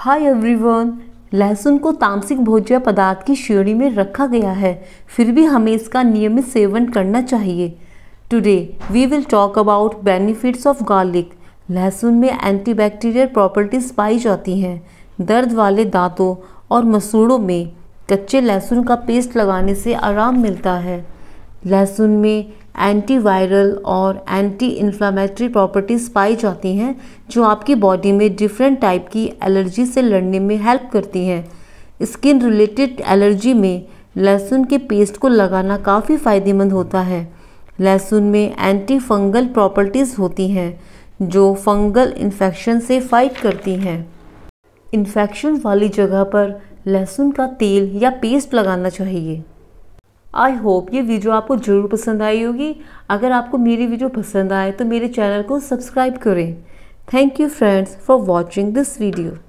hi everyone लहसुन को तामसिक भोज्य पदार्थ की श्रेणी में रखा गया है फिर भी हमें इसका नियमित सेवन करना चाहिए today we will talk about benefits of garlic लहसुन में एंटीबैक्टीरियल प्रॉपर्टीज़ पाई जाती हैं दर्द वाले दांतों और मसूड़ों में कच्चे लहसुन का पेस्ट लगाने से आराम मिलता है लहसुन में एंटीवायरल और एंटी इन्फ्लामेटरी प्रॉपर्टीज़ पाई जाती हैं जो आपकी बॉडी में डिफरेंट टाइप की एलर्जी से लड़ने में हेल्प करती हैं स्किन रिलेटेड एलर्जी में लहसुन के पेस्ट को लगाना काफ़ी फ़ायदेमंद होता है लहसुन में एंटी फंगल प्रॉपर्टीज़ होती हैं जो फंगल इन्फेक्शन से फाइट करती हैं इन्फेक्शन वाली जगह पर लहसुन का तेल या पेस्ट लगाना चाहिए आई होप ये वीडियो आपको ज़रूर पसंद आई होगी अगर आपको मेरी वीडियो पसंद आए तो मेरे चैनल को सब्सक्राइब करें thank you friends for watching this video